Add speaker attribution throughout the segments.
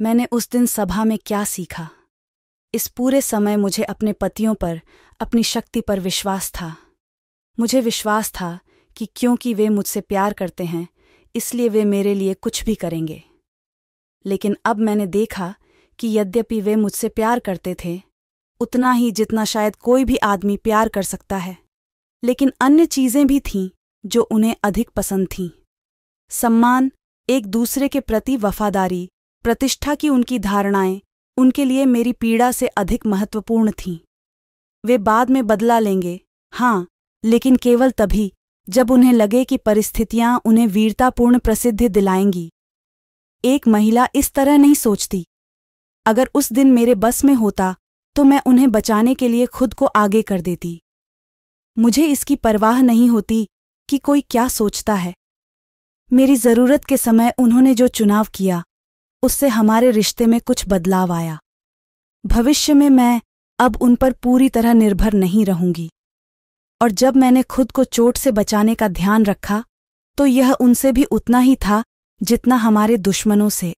Speaker 1: मैंने उस दिन सभा में क्या सीखा इस पूरे समय मुझे अपने पतियों पर अपनी शक्ति पर विश्वास था मुझे विश्वास था कि क्योंकि वे मुझसे प्यार करते हैं इसलिए वे मेरे लिए कुछ भी करेंगे लेकिन अब मैंने देखा कि यद्यपि वे मुझसे प्यार करते थे उतना ही जितना शायद कोई भी आदमी प्यार कर सकता है लेकिन अन्य चीजें भी थीं जो उन्हें अधिक पसंद थीं सम्मान एक दूसरे के प्रति वफादारी प्रतिष्ठा की उनकी धारणाएं उनके लिए मेरी पीड़ा से अधिक महत्वपूर्ण थीं वे बाद में बदला लेंगे हाँ लेकिन केवल तभी जब उन्हें लगे कि परिस्थितियां उन्हें वीरतापूर्ण प्रसिद्धि दिलाएंगी एक महिला इस तरह नहीं सोचती अगर उस दिन मेरे बस में होता तो मैं उन्हें बचाने के लिए खुद को आगे कर देती मुझे इसकी परवाह नहीं होती कि कोई क्या सोचता है मेरी जरूरत के समय उन्होंने जो चुनाव किया उससे हमारे रिश्ते में कुछ बदलाव आया भविष्य में मैं अब उन पर पूरी तरह निर्भर नहीं रहूंगी और जब मैंने खुद को चोट से बचाने का ध्यान रखा तो यह उनसे भी उतना ही था जितना हमारे दुश्मनों से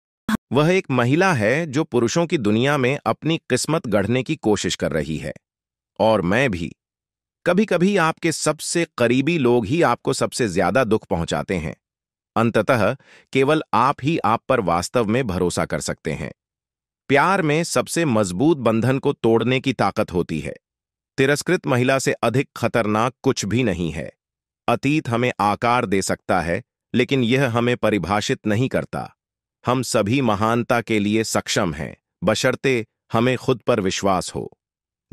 Speaker 2: वह एक महिला है जो पुरुषों की दुनिया में अपनी किस्मत गढ़ने की कोशिश कर रही है और मैं भी कभी कभी आपके सबसे करीबी लोग ही आपको सबसे ज्यादा दुख पहुंचाते हैं अंततः केवल आप ही आप पर वास्तव में भरोसा कर सकते हैं प्यार में सबसे मजबूत बंधन को तोड़ने की ताकत होती है तिरस्कृत महिला से अधिक खतरनाक कुछ भी नहीं है अतीत हमें आकार दे सकता है लेकिन यह हमें परिभाषित नहीं करता हम सभी महानता के लिए सक्षम हैं बशर्ते हमें खुद पर विश्वास हो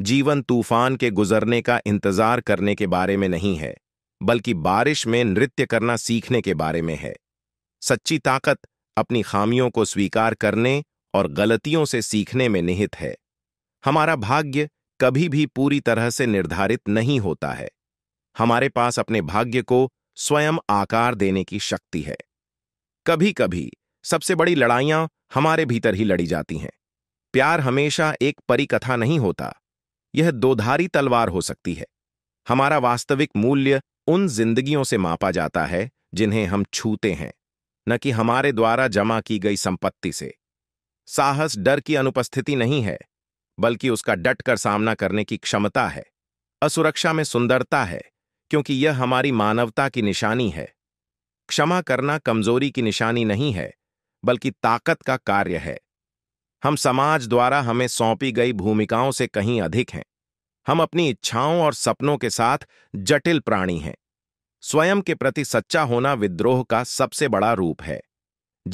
Speaker 2: जीवन तूफान के गुजरने का इंतजार करने के बारे में नहीं है बल्कि बारिश में नृत्य करना सीखने के बारे में है सच्ची ताकत अपनी खामियों को स्वीकार करने और गलतियों से सीखने में निहित है हमारा भाग्य कभी भी पूरी तरह से निर्धारित नहीं होता है हमारे पास अपने भाग्य को स्वयं आकार देने की शक्ति है कभी कभी सबसे बड़ी लड़ाइयां हमारे भीतर ही लड़ी जाती हैं प्यार हमेशा एक परिकथा नहीं होता यह दोधारी तलवार हो सकती है हमारा वास्तविक मूल्य उन जिंदगियों से मापा जाता है जिन्हें हम छूते हैं न कि हमारे द्वारा जमा की गई संपत्ति से साहस डर की अनुपस्थिति नहीं है बल्कि उसका डट कर सामना करने की क्षमता है असुरक्षा में सुंदरता है क्योंकि यह हमारी मानवता की निशानी है क्षमा करना कमजोरी की निशानी नहीं है बल्कि ताकत का कार्य है हम समाज द्वारा हमें सौंपी गई भूमिकाओं से कहीं अधिक हैं हम अपनी इच्छाओं और सपनों के साथ जटिल प्राणी हैं स्वयं के प्रति सच्चा होना विद्रोह का सबसे बड़ा रूप है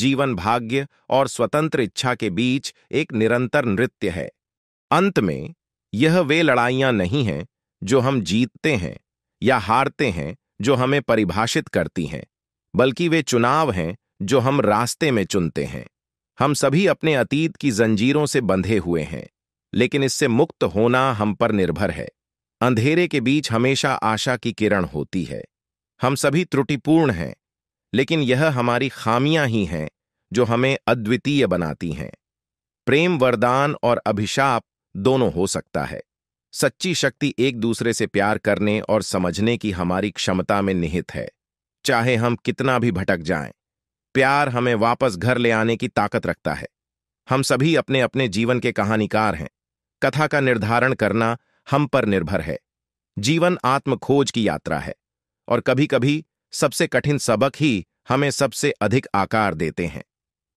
Speaker 2: जीवन भाग्य और स्वतंत्र इच्छा के बीच एक निरंतर नृत्य है अंत में यह वे लड़ाइयां नहीं हैं जो हम जीतते हैं या हारते हैं जो हमें परिभाषित करती हैं बल्कि वे चुनाव हैं जो हम रास्ते में चुनते हैं हम सभी अपने अतीत की जंजीरों से बंधे हुए हैं लेकिन इससे मुक्त होना हम पर निर्भर है अंधेरे के बीच हमेशा आशा की किरण होती है हम सभी त्रुटिपूर्ण हैं लेकिन यह हमारी खामियां ही हैं जो हमें अद्वितीय बनाती हैं प्रेम वरदान और अभिशाप दोनों हो सकता है सच्ची शक्ति एक दूसरे से प्यार करने और समझने की हमारी क्षमता में निहित है चाहे हम कितना भी भटक जाएं, प्यार हमें वापस घर ले आने की ताकत रखता है हम सभी अपने अपने जीवन के कहानीकार हैं कथा का निर्धारण करना हम पर निर्भर है जीवन आत्मखोज की यात्रा है और कभी कभी सबसे कठिन सबक ही हमें सबसे अधिक आकार देते हैं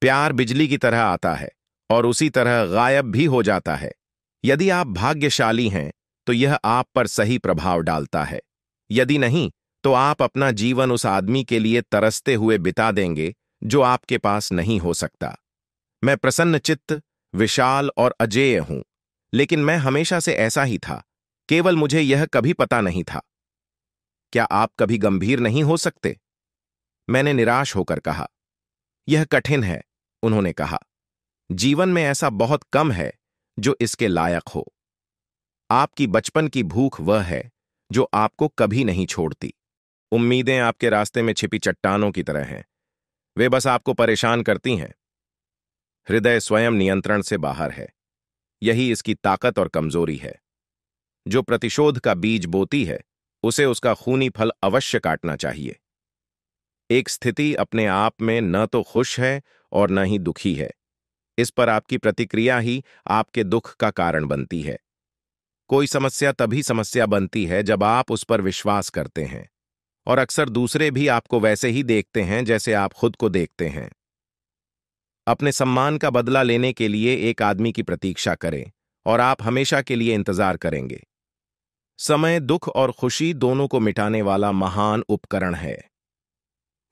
Speaker 2: प्यार बिजली की तरह आता है और उसी तरह गायब भी हो जाता है यदि आप भाग्यशाली हैं तो यह आप पर सही प्रभाव डालता है यदि नहीं तो आप अपना जीवन उस आदमी के लिए तरसते हुए बिता देंगे जो आपके पास नहीं हो सकता मैं प्रसन्न चित्त विशाल और अजेय हूं लेकिन मैं हमेशा से ऐसा ही था केवल मुझे यह कभी पता नहीं था क्या आप कभी गंभीर नहीं हो सकते मैंने निराश होकर कहा यह कठिन है उन्होंने कहा जीवन में ऐसा बहुत कम है जो इसके लायक हो आपकी बचपन की भूख वह है जो आपको कभी नहीं छोड़ती उम्मीदें आपके रास्ते में छिपी चट्टानों की तरह हैं वे बस आपको परेशान करती हैं हृदय स्वयं नियंत्रण से बाहर है यही इसकी ताकत और कमजोरी है जो प्रतिशोध का बीज बोती है उसे उसका खूनी फल अवश्य काटना चाहिए एक स्थिति अपने आप में न तो खुश है और न ही दुखी है इस पर आपकी प्रतिक्रिया ही आपके दुख का कारण बनती है कोई समस्या तभी समस्या बनती है जब आप उस पर विश्वास करते हैं और अक्सर दूसरे भी आपको वैसे ही देखते हैं जैसे आप खुद को देखते हैं अपने सम्मान का बदला लेने के लिए एक आदमी की प्रतीक्षा करें और आप हमेशा के लिए इंतजार करेंगे समय दुख और खुशी दोनों को मिटाने वाला महान उपकरण है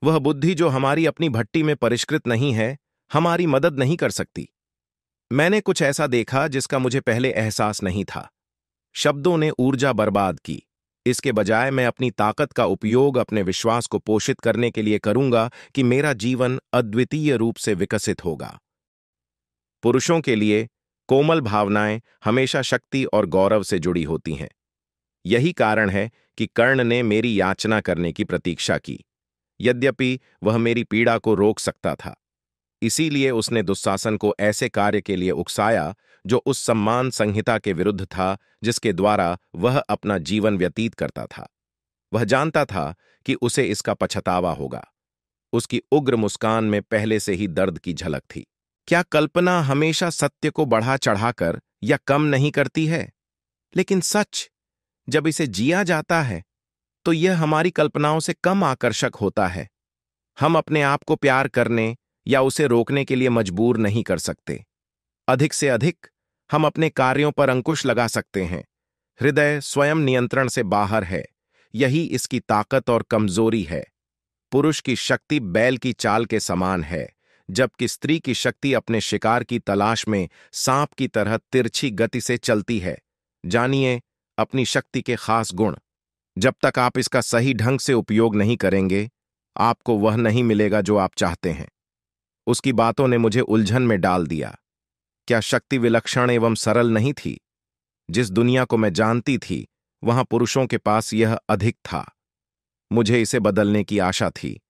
Speaker 2: वह बुद्धि जो हमारी अपनी भट्टी में परिष्कृत नहीं है हमारी मदद नहीं कर सकती मैंने कुछ ऐसा देखा जिसका मुझे पहले एहसास नहीं था शब्दों ने ऊर्जा बर्बाद की इसके बजाय मैं अपनी ताकत का उपयोग अपने विश्वास को पोषित करने के लिए करूंगा कि मेरा जीवन अद्वितीय रूप से विकसित होगा पुरुषों के लिए कोमल भावनाएं हमेशा शक्ति और गौरव से जुड़ी होती हैं यही कारण है कि कर्ण ने मेरी याचना करने की प्रतीक्षा की यद्यपि वह मेरी पीड़ा को रोक सकता था इसीलिए उसने दुस्शासन को ऐसे कार्य के लिए उकसाया जो उस सम्मान संहिता के विरुद्ध था जिसके द्वारा वह अपना जीवन व्यतीत करता था वह जानता था कि उसे इसका पछतावा होगा उसकी उग्र मुस्कान में पहले से ही दर्द की झलक थी क्या कल्पना हमेशा सत्य को बढ़ा चढ़ाकर या कम नहीं करती है लेकिन सच जब इसे जिया जाता है तो यह हमारी कल्पनाओं से कम आकर्षक होता है हम अपने आप को प्यार करने या उसे रोकने के लिए मजबूर नहीं कर सकते अधिक से अधिक हम अपने कार्यों पर अंकुश लगा सकते हैं हृदय स्वयं नियंत्रण से बाहर है यही इसकी ताकत और कमजोरी है पुरुष की शक्ति बैल की चाल के समान है जबकि स्त्री की शक्ति अपने शिकार की तलाश में सांप की तरह तिरछी गति से चलती है जानिए अपनी शक्ति के खास गुण जब तक आप इसका सही ढंग से उपयोग नहीं करेंगे आपको वह नहीं मिलेगा जो आप चाहते हैं उसकी बातों ने मुझे उलझन में डाल दिया क्या शक्ति विलक्षण एवं सरल नहीं थी जिस दुनिया को मैं जानती थी वहां पुरुषों के पास यह अधिक था मुझे इसे बदलने की आशा थी